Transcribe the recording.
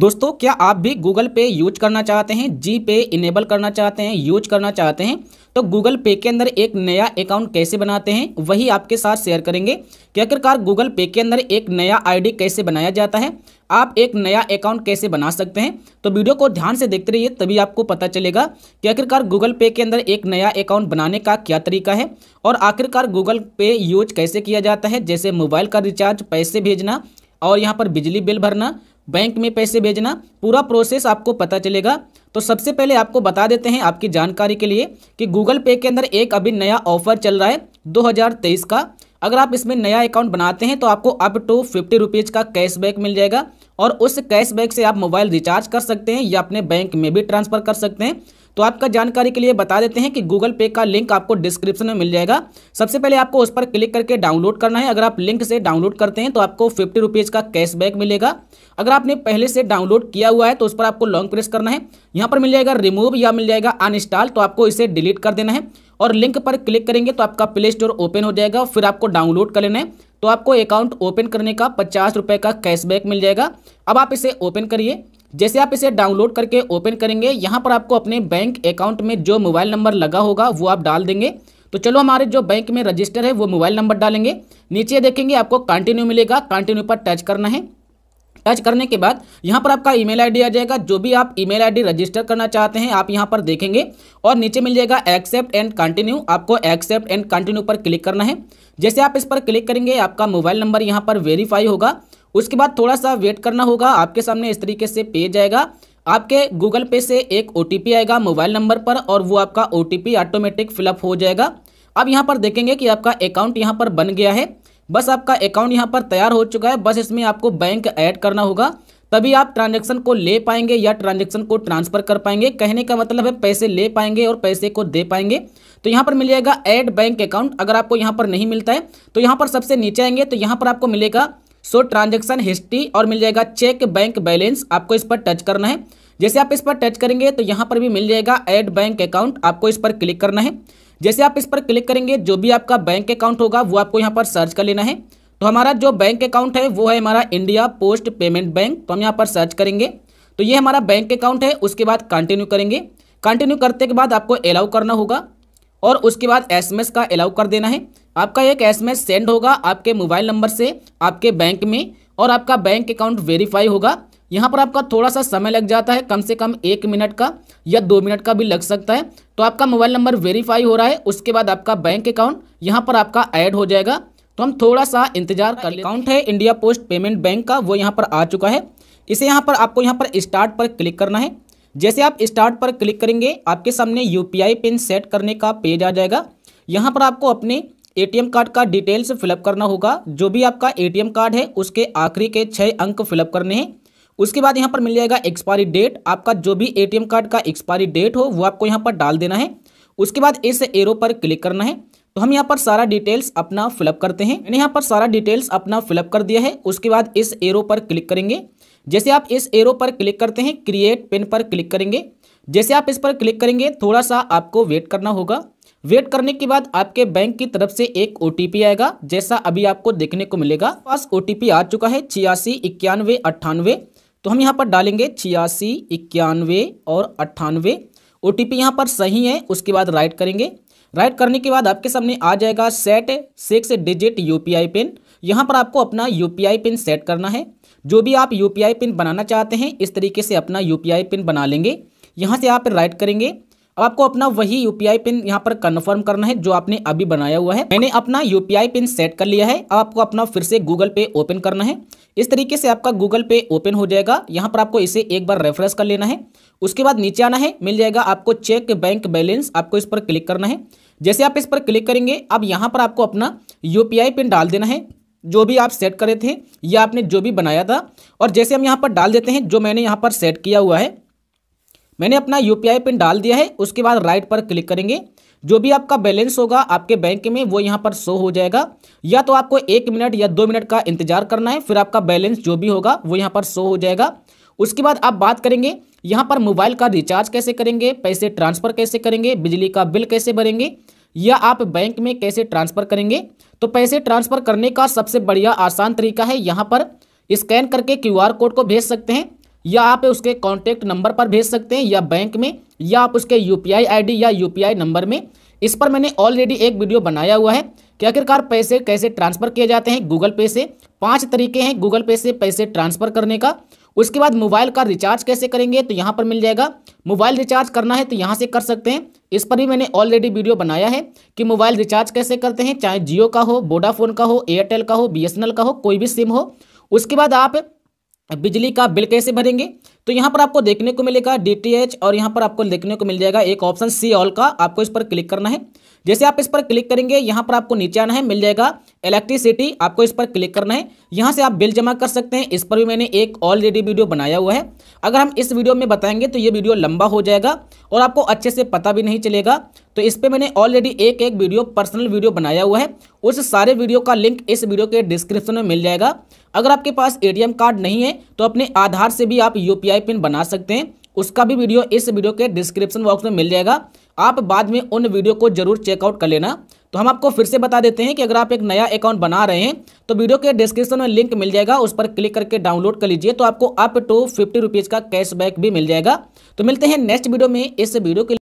दोस्तों क्या आप भी गूगल पे यूज करना चाहते हैं जी पे इनेबल करना चाहते हैं यूज करना चाहते हैं तो गूगल पे के अंदर एक नया अकाउंट कैसे बनाते हैं वही आपके साथ शेयर करेंगे कि आखिरकार गूगल पे के अंदर एक नया आईडी कैसे बनाया जाता है आप एक नया अकाउंट कैसे बना सकते हैं तो वीडियो को ध्यान से देखते रहिए तभी आपको पता चलेगा कि आखिरकार गूगल पे के अंदर एक नया अकाउंट बनाने का क्या तरीका है और आखिरकार गूगल पे यूज कैसे किया जाता है जैसे मोबाइल का रिचार्ज पैसे भेजना और यहाँ पर बिजली बिल भरना बैंक में पैसे भेजना पूरा प्रोसेस आपको पता चलेगा तो सबसे पहले आपको बता देते हैं आपकी जानकारी के लिए कि गूगल पे के अंदर एक अभी नया ऑफर चल रहा है 2023 का अगर आप इसमें नया अकाउंट बनाते हैं तो आपको अप टू फिफ्टी रुपीज़ का कैशबैक मिल जाएगा और उस कैशबैक से आप मोबाइल रिचार्ज कर सकते हैं या अपने बैंक में भी ट्रांसफ़र कर सकते हैं तो आपका जानकारी के लिए बता देते हैं कि गूगल पे का लिंक आपको डिस्क्रिप्शन में मिल जाएगा सबसे पहले आपको उस पर क्लिक करके डाउनलोड करना है अगर आप लिंक से डाउनलोड करते हैं तो आपको फिफ्टी रुपीज़ का कैशबैक मिलेगा अगर आपने पहले से डाउनलोड किया हुआ है तो उस पर आपको लॉन्ग प्रेस करना है यहाँ पर मिल जाएगा रिमूव या मिल जाएगा अनइंस्टॉल तो आपको इसे डिलीट कर देना है और लिंक पर क्लिक करेंगे तो आपका प्ले स्टोर ओपन हो जाएगा फिर आपको डाउनलोड कर लेना है तो आपको अकाउंट ओपन करने का पचास रुपये का कैशबैक मिल जाएगा अब आप इसे ओपन करिए जैसे आप इसे डाउनलोड करके ओपन करेंगे यहाँ पर आपको अपने बैंक अकाउंट में जो मोबाइल नंबर लगा होगा वो आप डाल देंगे तो चलो हमारे जो बैंक में रजिस्टर है वो मोबाइल नंबर डालेंगे नीचे देखेंगे आपको कंटिन्यू मिलेगा कंटिन्यू पर टच करना है टच करने के बाद यहाँ पर आपका ईमेल आईडी आ जाएगा जो भी आप ईमेल आईडी रजिस्टर करना चाहते हैं आप यहाँ पर देखेंगे और नीचे मिल जाएगा एक्सेप्ट एंड कंटिन्यू आपको एक्सेप्ट एंड कंटिन्यू पर क्लिक करना है जैसे आप इस पर क्लिक करेंगे आपका मोबाइल नंबर यहाँ पर वेरीफाई होगा उसके बाद थोड़ा सा वेट करना होगा आपके सामने इस तरीके से पेज आएगा आपके गूगल पे से एक ओ आएगा मोबाइल नंबर पर और वो आपका ओ टी ऑटोमेटिक फिलअप हो जाएगा अब यहाँ पर देखेंगे कि आपका अकाउंट यहाँ पर बन गया है बस आपका अकाउंट यहाँ पर तैयार हो चुका है बस इसमें आपको बैंक ऐड करना होगा तभी आप ट्रांजेक्शन को ले पाएंगे या ट्रांजेक्शन को ट्रांसफर कर पाएंगे कहने का मतलब है पैसे ले पाएंगे और पैसे को दे पाएंगे तो यहाँ पर मिल जाएगा ऐड बैंक अकाउंट अगर आपको यहाँ पर नहीं मिलता है तो यहाँ पर सबसे नीचे आएंगे तो यहाँ पर आपको मिलेगा सो ट्रांजेक्शन हिस्ट्री और मिल जाएगा चेक बैंक बैलेंस आपको इस पर टच करना है जैसे आप इस पर टच करेंगे तो यहाँ पर भी मिल जाएगा एड बैंक अकाउंट आपको इस पर क्लिक करना है जैसे आप इस पर क्लिक करेंगे जो भी आपका बैंक अकाउंट होगा वो आपको यहाँ पर सर्च कर लेना है तो हमारा जो बैंक अकाउंट है वो है हमारा इंडिया पोस्ट पेमेंट बैंक तो हम यहाँ पर सर्च करेंगे तो ये हमारा बैंक अकाउंट है उसके बाद कंटिन्यू करेंगे कंटिन्यू करते के बाद आपको अलाउ करना होगा और उसके बाद एस का अलाउ कर देना है आपका एक एसएमएस सेंड होगा आपके मोबाइल नंबर से आपके बैंक में और आपका बैंक अकाउंट वेरीफाई होगा यहाँ पर आपका थोड़ा सा समय लग जाता है कम से कम एक मिनट का या दो मिनट का भी लग सकता है तो आपका मोबाइल नंबर वेरीफाई हो रहा है उसके बाद आपका बैंक अकाउंट यहाँ पर आपका ऐड हो जाएगा तो हम थोड़ा सा इंतजार कर अकाउंट है इंडिया पोस्ट पेमेंट बैंक का वो यहाँ पर आ चुका है इसे यहाँ पर आपको यहाँ पर स्टार्ट पर क्लिक करना है जैसे आप स्टार्ट पर क्लिक करेंगे आपके सामने यू पिन सेट करने का पेज आ जाएगा यहाँ पर आपको अपने एटीएम कार्ड का डिटेल्स फिलअप करना होगा जो भी आपका एटीएम कार्ड है उसके आखिरी के छः अंक फिलअप करने हैं उसके बाद यहाँ पर मिल जाएगा एक्सपायरी डेट आपका जो भी एटीएम कार्ड का एक्सपायरी डेट हो वो आपको यहाँ पर डाल देना है उसके बाद इस एरो पर क्लिक करना है तो हम यहाँ पर सारा डिटेल्स अपना फिलअप करते हैं मैंने यहाँ पर सारा डिटेल्स अपना फिलअप कर दिया है उसके बाद इस एरो पर क्लिक करेंगे जैसे आप इस एरो पर क्लिक करते हैं क्रिएट पिन पर क्लिक करेंगे जैसे आप इस पर क्लिक करेंगे थोड़ा सा आपको वेट करना होगा वेट करने के बाद आपके बैंक की तरफ से एक ओ आएगा जैसा अभी आपको देखने को मिलेगा पास ओ आ चुका है छियासी इक्यानवे अट्ठानवे तो हम यहाँ पर डालेंगे छियासी इक्यानवे और अट्ठानवे ओ टी यहाँ पर सही है उसके बाद राइट करेंगे राइट करने के बाद आपके सामने आ जाएगा set six digit UPI PIN यहाँ पर आपको अपना यू पिन सेट करना है जो भी आप यू पिन बनाना चाहते हैं इस तरीके से अपना यू पिन बना लेंगे यहाँ से आप राइट करेंगे अब आपको अपना वही यूपीआई पिन यहाँ पर कन्फर्म करना है जो आपने अभी बनाया हुआ है मैंने अपना यूपीआई पिन सेट कर लिया है अब आपको अपना फिर से गूगल पे ओपन करना है इस तरीके से आपका गूगल पे ओपन हो जाएगा यहाँ पर आपको इसे एक बार रेफरेंस कर लेना है उसके बाद नीचे आना है मिल जाएगा आपको चेक बैंक बैलेंस आपको इस पर क्लिक करना है जैसे आप इस पर क्लिक करेंगे अब यहाँ पर आपको अपना यू पिन डाल देना है जो भी आप सेट करे थे या आपने जो भी बनाया था और जैसे हम यहाँ पर डाल देते हैं जो मैंने यहाँ पर सेट किया हुआ है मैंने अपना यू पिन डाल दिया है उसके बाद राइट पर क्लिक करेंगे जो भी आपका बैलेंस होगा आपके बैंक में वो यहाँ पर शो हो जाएगा या तो आपको एक मिनट या दो मिनट का इंतजार करना है फिर आपका बैलेंस जो भी होगा वो यहाँ पर शो हो जाएगा उसके बाद आप बात करेंगे यहाँ पर मोबाइल का रिचार्ज कैसे करेंगे पैसे ट्रांसफ़र कैसे करेंगे बिजली का बिल कैसे भरेंगे या आप बैंक में कैसे ट्रांसफ़र करेंगे तो पैसे ट्रांसफ़र करने का सबसे बढ़िया आसान तरीका है यहाँ पर स्कैन करके क्यू कोड को भेज सकते हैं या आप उसके कॉन्टैक्ट नंबर पर भेज सकते हैं या बैंक में या आप उसके यू पी आई या यू नंबर में इस पर मैंने ऑलरेडी एक वीडियो बनाया हुआ है कि आखिरकार पैसे कैसे ट्रांसफ़र किए जाते हैं गूगल पे से पांच तरीके हैं गूगल पे से पैसे ट्रांसफ़र करने का उसके बाद मोबाइल का रिचार्ज कैसे करेंगे तो यहाँ पर मिल जाएगा मोबाइल रिचार्ज करना है तो यहाँ से कर सकते हैं इस पर भी मैंने ऑलरेडी वीडियो बनाया है कि मोबाइल रिचार्ज कैसे करते हैं चाहे जियो का हो वोडाफोन का हो एयरटेल का हो बी का हो कोई भी सिम हो उसके बाद आप बिजली का बिल कैसे भरेंगे तो यहाँ पर आपको देखने को मिलेगा डी और यहां पर आपको देखने को मिल जाएगा एक ऑप्शन सी ऑल का आपको इस पर क्लिक करना है जैसे आप इस पर क्लिक करेंगे यहां पर आपको नीचे आना है मिल जाएगा इलेक्ट्रिसिटी आपको इस पर क्लिक करना है यहां से आप बिल जमा कर सकते हैं इस पर भी मैंने एक ऑलरेडी वीडियो बनाया हुआ है अगर हम इस वीडियो में बताएंगे तो ये वीडियो लंबा हो जाएगा और आपको अच्छे से पता भी नहीं चलेगा तो इस पर मैंने ऑलरेडी एक एक वीडियो पर्सनल वीडियो बनाया हुआ है उस सारे वीडियो का लिंक इस वीडियो के डिस्क्रिप्शन में मिल जाएगा अगर आपके पास ए कार्ड नहीं है तो अपने आधार से भी आप यू यूपीआई पिन बना सकते हैं उसका भी वीडियो इस वीडियो के डिस्क्रिप्शन बॉक्स में मिल जाएगा आप बाद में उन वीडियो को जरूर चेकआउट कर लेना तो हम आपको फिर से बता देते हैं कि अगर आप एक नया अकाउंट बना रहे हैं तो वीडियो के डिस्क्रिप्शन में लिंक मिल जाएगा उस पर क्लिक करके डाउनलोड कर लीजिए तो आपको अप टू फिफ्टी रुपीज़ का कैशबैक भी मिल जाएगा तो मिलते हैं नेक्स्ट वीडियो में इस वीडियो के